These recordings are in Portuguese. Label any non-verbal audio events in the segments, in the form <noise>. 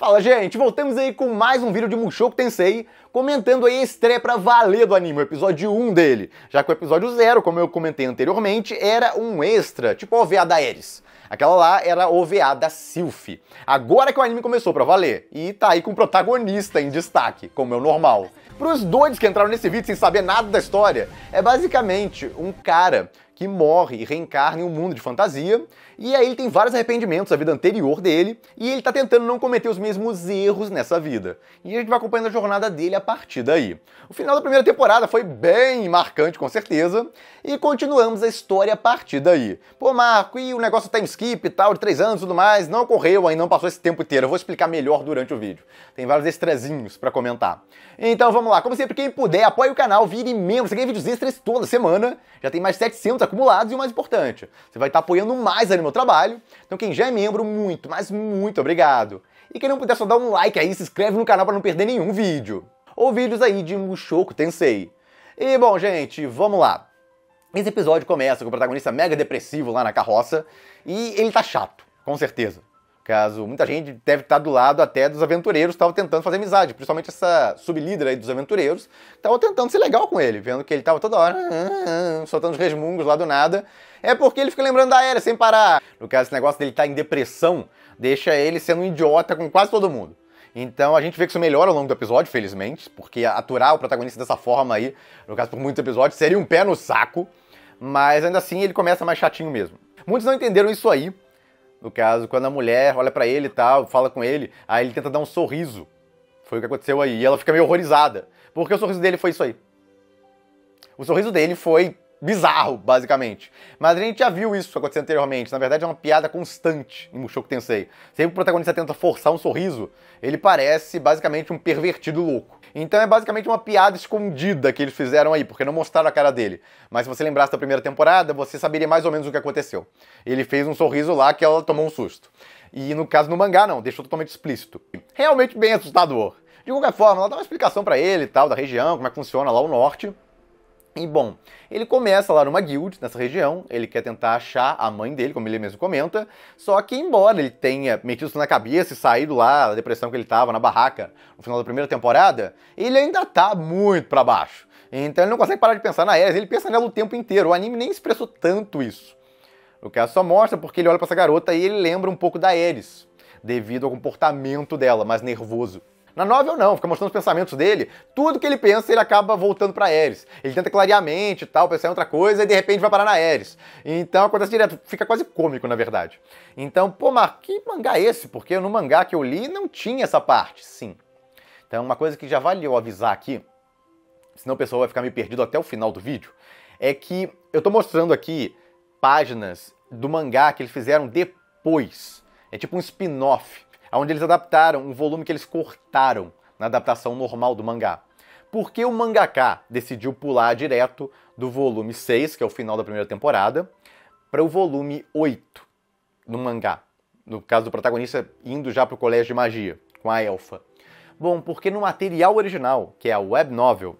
Fala gente, voltamos aí com mais um vídeo de Mushoku Tensei, comentando aí a estreia pra valer do anime, o episódio 1 dele. Já que o episódio 0, como eu comentei anteriormente, era um extra, tipo a OVA da Ares. Aquela lá era a OVA da Sylph. Agora que o anime começou pra valer, e tá aí com o protagonista em destaque, como é o normal. Pros doidos que entraram nesse vídeo sem saber nada da história, é basicamente um cara que morre e reencarna em um mundo de fantasia, e aí ele tem vários arrependimentos da vida anterior dele e ele tá tentando não cometer os mesmos erros nessa vida. E a gente vai acompanhando a jornada dele a partir daí. O final da primeira temporada foi bem marcante, com certeza, e continuamos a história a partir daí. Pô, Marco, e o negócio time skip e tal, de três anos e tudo mais, não ocorreu, aí não passou esse tempo inteiro. Eu vou explicar melhor durante o vídeo. Tem vários extrazinhos para comentar. Então vamos lá, como sempre, quem puder, apoie o canal, vire membro. Você ganha vídeos extras toda semana, já tem mais 700 acumulados e o mais importante, você vai estar tá apoiando mais a trabalho. Então quem já é membro, muito, mas muito obrigado. E quem não puder só dá um like aí, se inscreve no canal para não perder nenhum vídeo. Ou vídeos aí de Mushoku Tensei. E bom, gente, vamos lá. Esse episódio começa com o protagonista mega depressivo lá na carroça e ele tá chato, com certeza caso, muita gente deve estar do lado até dos aventureiros estavam tentando fazer amizade, principalmente essa sublíder aí dos aventureiros, estava tentando ser legal com ele, vendo que ele estava toda hora ah, ah, soltando os resmungos lá do nada. É porque ele fica lembrando da Aérea sem parar. No caso, esse negócio dele estar tá em depressão deixa ele sendo um idiota com quase todo mundo. Então a gente vê que isso melhora ao longo do episódio, felizmente, porque aturar o protagonista dessa forma aí, no caso por muitos episódios, seria um pé no saco, mas ainda assim ele começa mais chatinho mesmo. Muitos não entenderam isso aí, no caso, quando a mulher olha para ele e tal, fala com ele, aí ele tenta dar um sorriso. Foi o que aconteceu aí. E ela fica meio horrorizada. Porque o sorriso dele foi isso aí. O sorriso dele foi bizarro, basicamente. Mas a gente já viu isso acontecer anteriormente. Na verdade, é uma piada constante em Mushoku Tensei. Sempre que o protagonista tenta forçar um sorriso, ele parece basicamente um pervertido louco. Então é basicamente uma piada escondida que eles fizeram aí, porque não mostraram a cara dele. Mas se você lembrasse da primeira temporada, você saberia mais ou menos o que aconteceu. Ele fez um sorriso lá que ela tomou um susto. E no caso no mangá, não, deixou totalmente explícito. Realmente bem assustador. De qualquer forma, ela dá uma explicação para ele e tal, da região, como é que funciona lá o norte. E bom, ele começa lá numa guild nessa região, ele quer tentar achar a mãe dele, como ele mesmo comenta, só que embora ele tenha metido isso na cabeça e saído lá da depressão que ele tava na barraca no final da primeira temporada, ele ainda tá muito para baixo. Então ele não consegue parar de pensar na Ares, ele pensa nela o tempo inteiro. O anime nem expressou tanto isso. O caso só mostra porque ele olha para essa garota e ele lembra um pouco da Ares, devido ao comportamento dela, mais nervoso. Na novel não, fica mostrando os pensamentos dele. Tudo que ele pensa, ele acaba voltando para Ares. Ele tenta clarear a mente e tal, pensar em outra coisa e de repente vai parar na Ares. Então acontece direto, fica quase cômico na verdade. Então, pô, Marco, que mangá é esse? Porque no mangá que eu li não tinha essa parte, sim. Então, uma coisa que já valeu avisar aqui, senão o pessoal vai ficar me perdido até o final do vídeo, é que eu tô mostrando aqui páginas do mangá que eles fizeram depois. É tipo um spin-off onde eles adaptaram um volume que eles cortaram na adaptação normal do mangá. Por que o mangaka decidiu pular direto do volume 6, que é o final da primeira temporada, para o volume 8 do mangá? No caso do protagonista indo já para o colégio de magia, com a elfa. Bom, porque no material original, que é a web novel,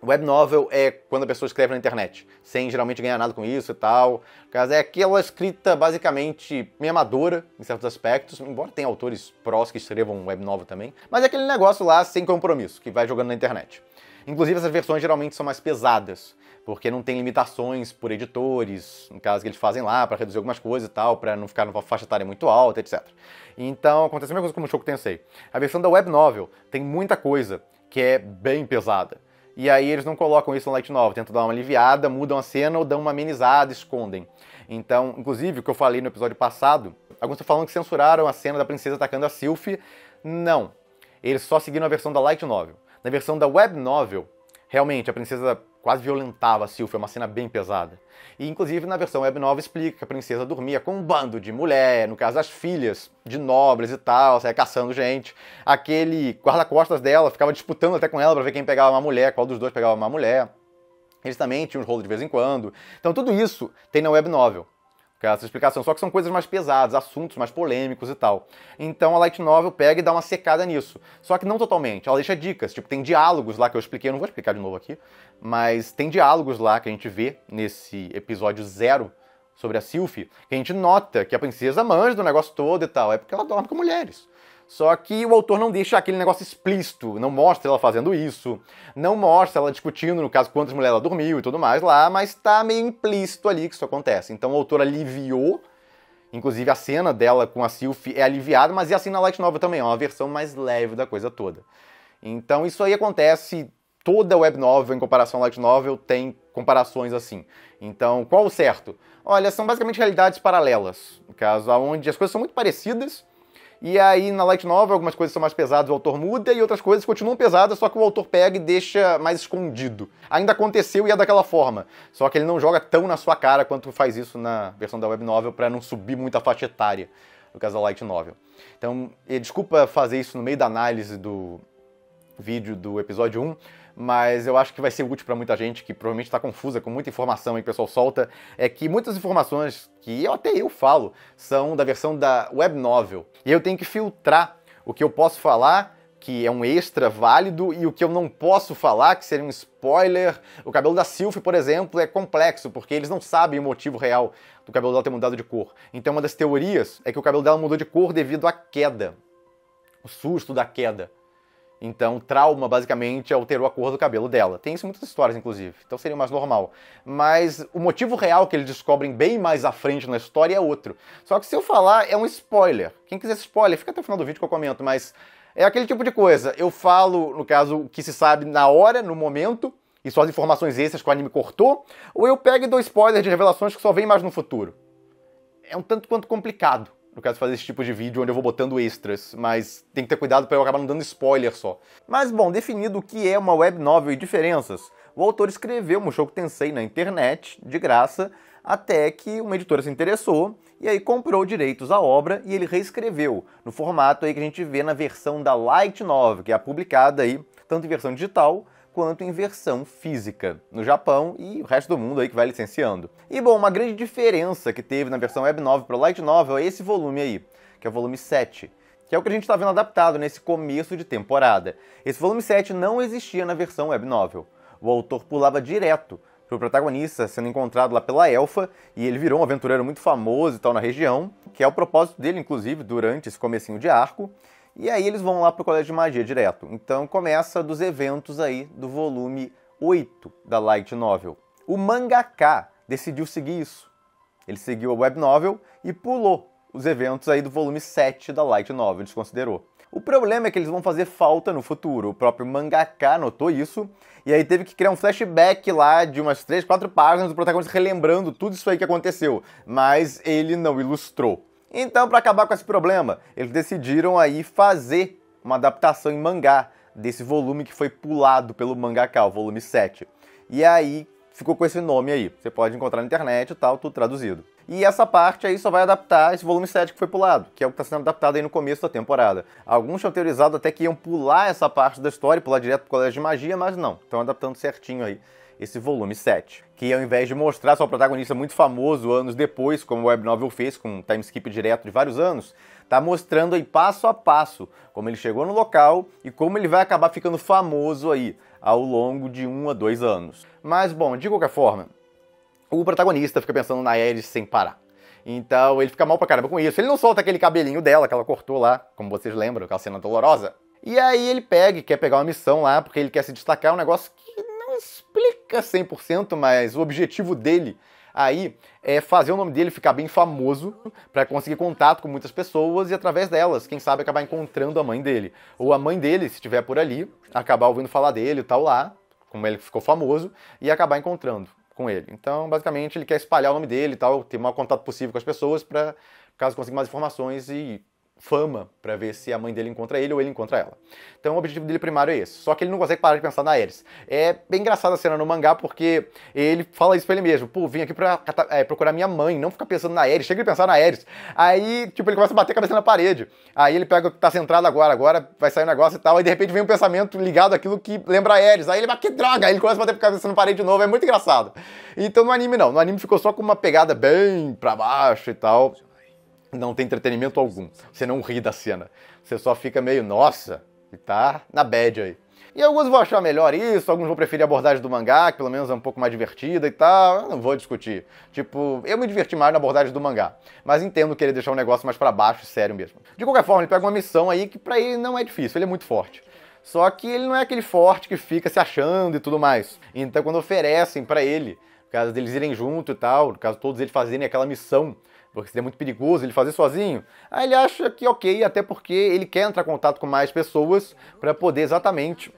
Web novel é quando a pessoa escreve na internet, sem geralmente ganhar nada com isso e tal. No caso, é aquela escrita basicamente meio amadora, em certos aspectos, embora tenha autores prós que escrevam web novel também, mas é aquele negócio lá sem compromisso, que vai jogando na internet. Inclusive, essas versões geralmente são mais pesadas, porque não tem limitações por editores, no caso que eles fazem lá, para reduzir algumas coisas e tal, para não ficar numa faixa etária muito alta, etc. Então, acontece a mesma coisa com o Shoku Tensei. A versão da web novel tem muita coisa que é bem pesada. E aí eles não colocam isso no Light Novel, tentam dar uma aliviada, mudam a cena ou dão uma amenizada, escondem. Então, inclusive, o que eu falei no episódio passado, alguns estão falando que censuraram a cena da princesa atacando a sylph, Não. Eles só seguiram a versão da Light Novel. Na versão da Web Novel, Realmente, a princesa quase violentava a é uma cena bem pesada. E inclusive na versão web nova explica que a princesa dormia com um bando de mulher, no caso as filhas de nobres e tal, saia caçando gente. Aquele guarda-costas dela ficava disputando até com ela para ver quem pegava uma mulher, qual dos dois pegava uma mulher. Eles também tinham um rolo de vez em quando. Então tudo isso tem na web novel essa explicação. Só que são coisas mais pesadas, assuntos mais polêmicos e tal. Então a Light Novel pega e dá uma secada nisso. Só que não totalmente. Ela deixa dicas. Tipo, tem diálogos lá que eu expliquei, eu não vou explicar de novo aqui. Mas tem diálogos lá que a gente vê nesse episódio zero sobre a Sylphie, que a gente nota que a princesa manja do negócio todo e tal. É porque ela dorme com mulheres. Só que o autor não deixa aquele negócio explícito, não mostra ela fazendo isso, não mostra ela discutindo, no caso, quantas mulheres ela dormiu e tudo mais lá, mas tá meio implícito ali que isso acontece. Então o autor aliviou, inclusive a cena dela com a Sylvie é aliviada, mas e é assim na Light Novel também, é uma versão mais leve da coisa toda. Então isso aí acontece, toda web novel em comparação à Light Novel tem comparações assim. Então, qual o certo? Olha, são basicamente realidades paralelas, no caso, onde as coisas são muito parecidas, e aí na light novel algumas coisas são mais pesadas, o autor muda e outras coisas continuam pesadas, só que o autor pega e deixa mais escondido. Ainda aconteceu e é daquela forma, só que ele não joga tão na sua cara quanto faz isso na versão da web novel para não subir muito a faixa etária no caso da light novel. Então, desculpa fazer isso no meio da análise do vídeo do episódio 1, mas eu acho que vai ser útil para muita gente que provavelmente está confusa com muita informação e o pessoal solta, é que muitas informações que eu até eu falo são da versão da web novel. E eu tenho que filtrar o que eu posso falar que é um extra válido e o que eu não posso falar, que seria um spoiler. O cabelo da Silph, por exemplo, é complexo, porque eles não sabem o motivo real do cabelo dela ter mudado de cor. Então, uma das teorias é que o cabelo dela mudou de cor devido à queda. O susto da queda. Então, trauma basicamente alterou a cor do cabelo dela. Tem isso em muitas histórias, inclusive. Então seria mais normal. Mas o motivo real que eles descobrem bem mais à frente na história é outro. Só que se eu falar, é um spoiler. Quem quiser spoiler, fica até o final do vídeo que eu comento, mas é aquele tipo de coisa. Eu falo, no caso, o que se sabe na hora, no momento, e só as informações extras que o anime cortou, ou eu pego e dou spoilers de revelações que só vem mais no futuro. É um tanto quanto complicado no caso, fazer esse tipo de vídeo onde eu vou botando extras, mas tem que ter cuidado para eu acabar não dando spoiler só. Mas bom, definido o que é uma web novel e diferenças, o autor escreveu Mushoku Tensei na internet, de graça, até que uma editora se interessou e aí comprou direitos à obra e ele reescreveu no formato aí que a gente vê na versão da Light Novel, que é publicada aí tanto em versão digital quanto em versão física, no Japão e o resto do mundo aí que vai licenciando. E bom, uma grande diferença que teve na versão Web 9 o Light Novel é esse volume aí, que é o volume 7, que é o que a gente está vendo adaptado nesse começo de temporada. Esse volume 7 não existia na versão Web Novel. O autor pulava direto para o protagonista sendo encontrado lá pela elfa, e ele virou um aventureiro muito famoso e tal na região, que é o propósito dele, inclusive, durante esse comecinho de arco. E aí eles vão lá para o Colégio de Magia direto. Então começa dos eventos aí do volume 8 da Light Novel. O mangaka decidiu seguir isso. Ele seguiu a web novel e pulou os eventos aí do volume 7 da Light Novel, desconsiderou. O problema é que eles vão fazer falta no futuro. O próprio mangaka notou isso e aí teve que criar um flashback lá de umas 3, 4 páginas do protagonista relembrando tudo isso aí que aconteceu, mas ele não ilustrou. Então, para acabar com esse problema, eles decidiram aí fazer uma adaptação em mangá desse volume que foi pulado pelo mangaka, o volume 7. E aí ficou com esse nome aí. Você pode encontrar na internet e tal, tudo traduzido. E essa parte aí só vai adaptar esse volume 7 que foi pulado, que é o que está sendo adaptado aí no começo da temporada. Alguns tinham teorizado até que iam pular essa parte da história, pular direto pro Colégio de Magia, mas não. Estão adaptando certinho aí esse volume 7. Que ao invés de mostrar só o protagonista muito famoso anos depois, como o web novel fez com um time skip direto de vários anos, tá mostrando aí passo a passo como ele chegou no local e como ele vai acabar ficando famoso aí ao longo de um a dois anos. Mas bom, de qualquer forma, o protagonista fica pensando na Ares sem parar. Então ele fica mal pra caramba com isso. Ele não solta aquele cabelinho dela que ela cortou lá, como vocês lembram, aquela cena dolorosa. E aí ele pega e quer pegar uma missão lá, porque ele quer se destacar, é um negócio que explica 100%, mas o objetivo dele aí é fazer o nome dele ficar bem famoso para conseguir contato com muitas pessoas e através delas, quem sabe acabar encontrando a mãe dele. Ou a mãe dele, se estiver por ali, acabar ouvindo falar dele e tal lá, como ele ficou famoso, e acabar encontrando com ele. Então, basicamente, ele quer espalhar o nome dele e tal, ter maior contato possível com as pessoas para caso consiga mais informações e fama para ver se a mãe dele encontra ele ou ele encontra ela. Então o objetivo dele primário é esse. Só que ele não consegue parar de pensar na Ares. É bem engraçada a cena no mangá porque ele fala isso pra ele mesmo. Pô, vim aqui pra é, procurar minha mãe, não ficar pensando na Ares. Chega de pensar na Ares. Aí, tipo, ele começa a bater a cabeça na parede. Aí ele pega o que tá centrado agora, agora vai sair um negócio e tal. Aí de repente vem um pensamento ligado àquilo que lembra a Ares. Aí ele vai, ah, que droga! Aí ele começa a bater a cabeça na parede de novo. É muito engraçado. Então no anime não. No anime ficou só com uma pegada bem pra baixo e tal não tem entretenimento algum. Você não ri da cena. Você só fica meio, nossa, e tá na bad aí. E alguns vão achar melhor isso, alguns vão preferir a abordagem do mangá, que pelo menos é um pouco mais divertida e tal. Eu não vou discutir. Tipo, eu me diverti mais na abordagem do mangá. Mas entendo querer deixar o um negócio mais para baixo, sério mesmo. De qualquer forma, ele pega uma missão aí que para ele não é difícil, ele é muito forte. Só que ele não é aquele forte que fica se achando e tudo mais. Então, quando oferecem para ele, no caso deles irem junto e tal, no caso todos eles fazerem aquela missão porque seria muito perigoso ele fazer sozinho. Aí ele acha que ok, até porque ele quer entrar em contato com mais pessoas para poder exatamente,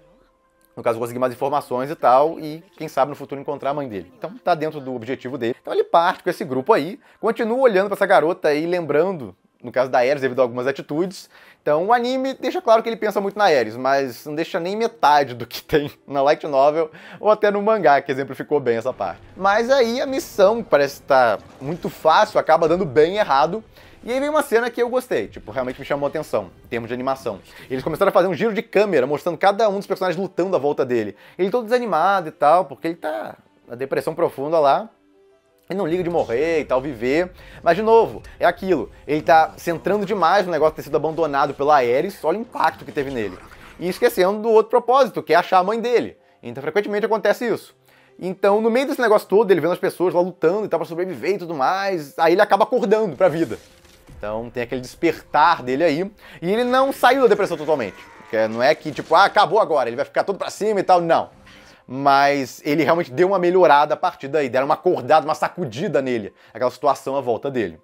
no caso, conseguir mais informações e tal, e quem sabe no futuro encontrar a mãe dele. Então tá dentro do objetivo dele. Então ele parte com esse grupo aí, continua olhando para essa garota e lembrando no caso da Ares, devido a algumas atitudes. Então o anime deixa claro que ele pensa muito na Ares, mas não deixa nem metade do que <laughs> tem na light novel ou até no mangá, que exemplificou bem essa parte. Mas aí a missão, que parece estar tá muito fácil, acaba dando bem errado. E aí vem uma cena que eu gostei, tipo, realmente me chamou a atenção, em termos de animação. Eles começaram a fazer um giro de câmera, mostrando cada um dos personagens lutando à volta dele. Ele todo desanimado e tal, porque ele tá na depressão profunda lá. Ele não liga de morrer e tal, viver. Mas, de novo, é aquilo. Ele tá centrando demais no negócio de ter sido abandonado pela Ares, olha o impacto que teve nele. E esquecendo do outro propósito, que é achar a mãe dele. Então, frequentemente acontece isso. Então, no meio desse negócio todo, ele vendo as pessoas lá lutando e tal pra sobreviver e tudo mais, aí ele acaba acordando pra vida. Então, tem aquele despertar dele aí. E ele não saiu da depressão totalmente. Não é que, tipo, ah, acabou agora, ele vai ficar todo pra cima e tal. Não mas ele realmente deu uma melhorada a partir daí, deram uma acordada, uma sacudida nele, aquela situação à volta dele.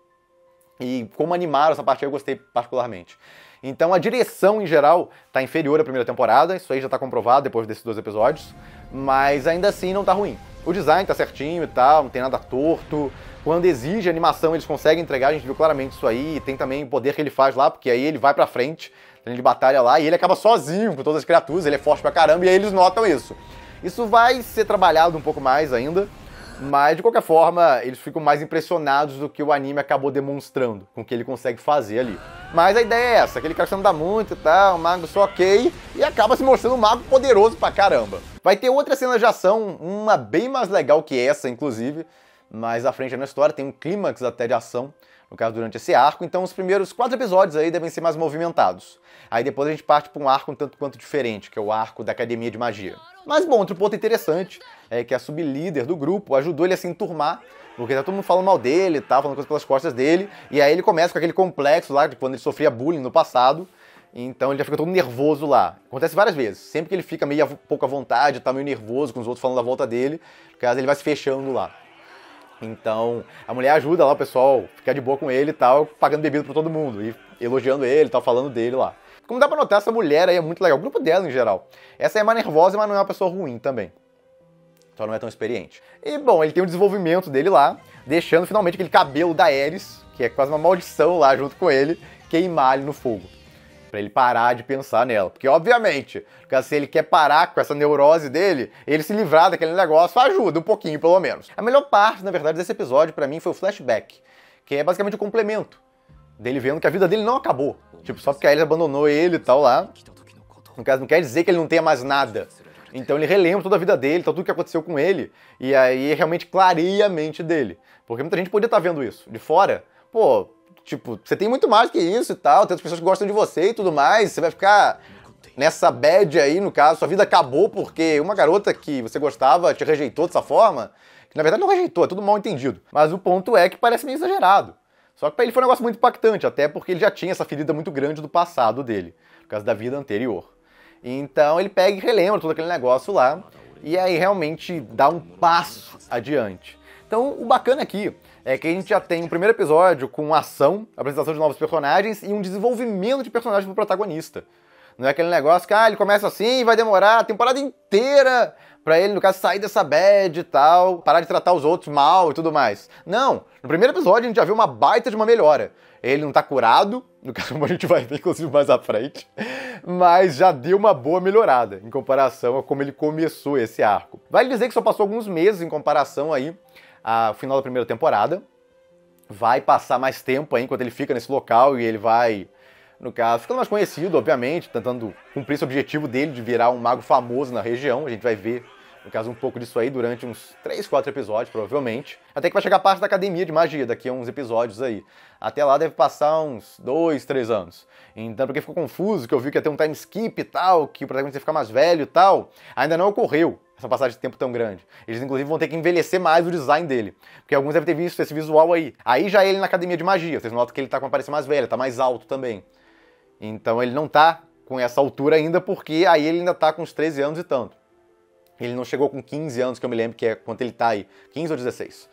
E como animaram essa parte eu gostei particularmente. Então a direção em geral tá inferior à primeira temporada, isso aí já tá comprovado depois desses dois episódios, mas ainda assim não tá ruim. O design tá certinho e tal, não tem nada torto. Quando exige animação, eles conseguem entregar, a gente viu claramente isso aí, e tem também o poder que ele faz lá, porque aí ele vai pra frente, ele batalha lá, e ele acaba sozinho com todas as criaturas, ele é forte pra caramba, e aí eles notam isso. Isso vai ser trabalhado um pouco mais ainda, mas de qualquer forma, eles ficam mais impressionados do que o anime acabou demonstrando, com o que ele consegue fazer ali. Mas a ideia é essa, aquele cara que não dá muito e tal, um mago só ok, e acaba se mostrando um mago poderoso pra caramba. Vai ter outra cena de ação, uma bem mais legal que essa, inclusive, mais à frente na história, tem um clímax até de ação, no caso durante esse arco, então os primeiros quatro episódios aí devem ser mais movimentados. Aí depois a gente parte para um arco um tanto quanto diferente, que é o arco da Academia de Magia. Mas bom, outro ponto interessante é que a sublíder do grupo ajudou ele a se enturmar, porque tá todo mundo falando mal dele e tal, falando coisas pelas costas dele, e aí ele começa com aquele complexo lá de quando ele sofria bullying no passado, então ele já fica todo nervoso lá. Acontece várias vezes. Sempre que ele fica meio pouco à vontade, tá meio nervoso com os outros falando da volta dele, no caso ele vai se fechando lá. Então, a mulher ajuda lá o pessoal, fica de boa com ele e tal, pagando bebida pra todo mundo e elogiando ele, tal, falando dele lá. Como dá pra notar, essa mulher aí é muito legal, o grupo dela em geral. Essa é mais nervosa, mas não é uma pessoa ruim também. Só não é tão experiente. E bom, ele tem o desenvolvimento dele lá, deixando finalmente aquele cabelo da Ares, que é quase uma maldição lá junto com ele, queimar ele no fogo para ele parar de pensar nela. Porque, obviamente, se assim, ele quer parar com essa neurose dele, ele se livrar daquele negócio ajuda um pouquinho, pelo menos. A melhor parte, na verdade, desse episódio para mim foi o flashback, que é basicamente o um complemento dele vendo que a vida dele não acabou. Tipo, só porque a Ellie abandonou ele e tal lá. No caso, não quer dizer que ele não tenha mais nada. Então ele relembra toda a vida dele, então, tudo que aconteceu com ele, e aí é realmente clareia a mente dele. Porque muita gente podia estar tá vendo isso. De fora, pô, Tipo, você tem muito mais que isso e tal, tem outras pessoas que gostam de você e tudo mais, você vai ficar nessa bad aí, no caso, sua vida acabou porque uma garota que você gostava te rejeitou dessa forma, que na verdade não rejeitou, é tudo mal entendido. Mas o ponto é que parece meio exagerado. Só que pra ele foi um negócio muito impactante, até porque ele já tinha essa ferida muito grande do passado dele, por causa da vida anterior. Então ele pega e relembra todo aquele negócio lá, e aí realmente dá um passo adiante. Então o bacana aqui é que a gente já tem um primeiro episódio com ação, apresentação de novos personagens e um desenvolvimento de personagens pro protagonista. Não é aquele negócio que, ah, ele começa assim e vai demorar a temporada inteira pra ele, no caso, sair dessa bad e tal, parar de tratar os outros mal e tudo mais. Não, no primeiro episódio a gente já viu uma baita de uma melhora. Ele não tá curado, no caso <laughs> a gente vai ver, inclusive, mais à frente, mas já deu uma boa melhorada em comparação a como ele começou esse arco. Vale dizer que só passou alguns meses em comparação aí a final da primeira temporada. Vai passar mais tempo aí enquanto ele fica nesse local e ele vai, no caso, ficando mais conhecido, obviamente, tentando cumprir esse objetivo dele de virar um mago famoso na região. A gente vai ver no caso, um pouco disso aí durante uns 3, 4 episódios, provavelmente. Até que vai chegar a parte da academia de magia, daqui a uns episódios aí. Até lá deve passar uns 2, 3 anos. Então, porque ficou confuso, que eu vi que ia ter um time skip e tal, que o protagonista ia ficar mais velho e tal, ainda não ocorreu essa passagem de tempo tão grande. Eles, inclusive, vão ter que envelhecer mais o design dele. Porque alguns devem ter visto esse visual aí. Aí já é ele na academia de magia. Vocês notam que ele tá com a aparência mais velha, tá mais alto também. Então ele não tá com essa altura ainda, porque aí ele ainda tá com uns 13 anos e tanto. Ele não chegou com 15 anos, que eu me lembro que é quanto ele tá aí, 15 ou 16.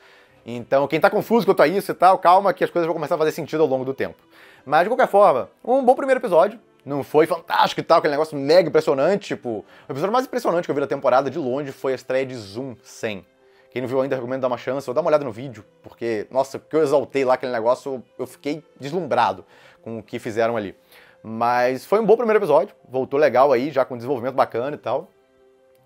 Então, quem tá confuso quanto a isso e tal, calma que as coisas vão começar a fazer sentido ao longo do tempo. Mas, de qualquer forma, um bom primeiro episódio. Não foi fantástico e tal, aquele negócio mega impressionante, tipo... O episódio mais impressionante que eu vi da temporada, de longe, foi a estreia de Zoom 100. Quem não viu ainda, recomendo dar uma chance ou dar uma olhada no vídeo, porque, nossa, o que eu exaltei lá aquele negócio, eu fiquei deslumbrado com o que fizeram ali. Mas foi um bom primeiro episódio, voltou legal aí, já com um desenvolvimento bacana e tal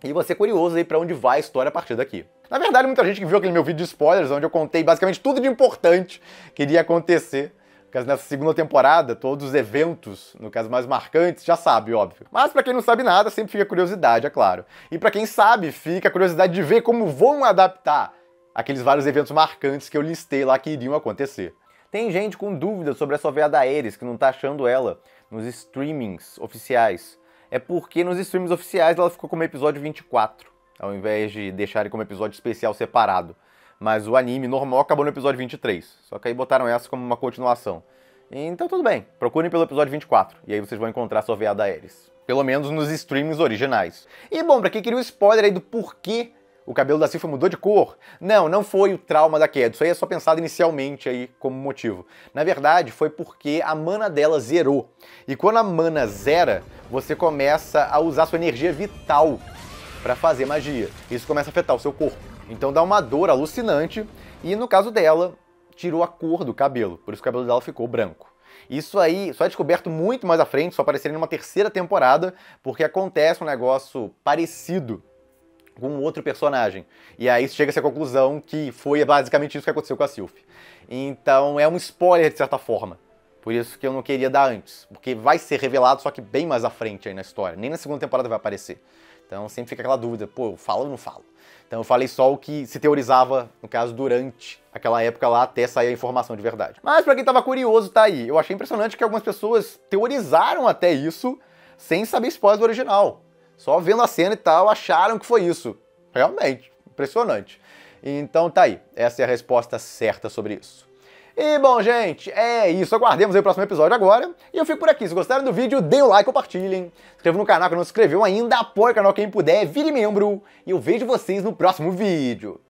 e você é curioso aí para onde vai a história a partir daqui. Na verdade, muita gente que viu aquele meu vídeo de spoilers, onde eu contei basicamente tudo de importante que iria acontecer caso, nessa segunda temporada, todos os eventos, no caso mais marcantes, já sabe, óbvio. Mas para quem não sabe nada, sempre fica curiosidade, é claro. E para quem sabe, fica a curiosidade de ver como vão adaptar aqueles vários eventos marcantes que eu listei lá que iriam acontecer. Tem gente com dúvidas sobre essa veia da Ares, que não tá achando ela nos streamings oficiais é porque nos streams oficiais ela ficou como episódio 24, ao invés de deixarem como episódio especial separado. Mas o anime normal acabou no episódio 23, só que aí botaram essa como uma continuação. Então tudo bem, procurem pelo episódio 24, e aí vocês vão encontrar a Soveada Ares. Pelo menos nos streams originais. E bom, pra quem queria o um spoiler aí do porquê o cabelo da Silfa mudou de cor. Não, não foi o trauma da queda. Isso aí é só pensado inicialmente aí como motivo. Na verdade, foi porque a mana dela zerou. E quando a mana zera, você começa a usar sua energia vital para fazer magia. Isso começa a afetar o seu corpo. Então dá uma dor alucinante e no caso dela, tirou a cor do cabelo, por isso o cabelo dela ficou branco. Isso aí só é descoberto muito mais à frente, só em uma terceira temporada, porque acontece um negócio parecido com outro personagem. E aí chega-se à conclusão que foi basicamente isso que aconteceu com a Sylph. Então é um spoiler de certa forma. Por isso que eu não queria dar antes, porque vai ser revelado, só que bem mais à frente aí na história. Nem na segunda temporada vai aparecer. Então sempre fica aquela dúvida, pô, eu falo ou não falo? Então eu falei só o que se teorizava, no caso, durante aquela época lá, até sair a informação de verdade. Mas para quem tava curioso, tá aí. Eu achei impressionante que algumas pessoas teorizaram até isso sem saber spoiler do original. Só vendo a cena e tal, acharam que foi isso. Realmente, impressionante. Então tá aí, essa é a resposta certa sobre isso. E bom, gente, é isso. Aguardemos o próximo episódio agora. E eu fico por aqui. Se gostaram do vídeo, deem um like, compartilhem. Se inscrevam no canal que não se inscreveu ainda, apoie o canal quem puder, vire membro. E eu vejo vocês no próximo vídeo.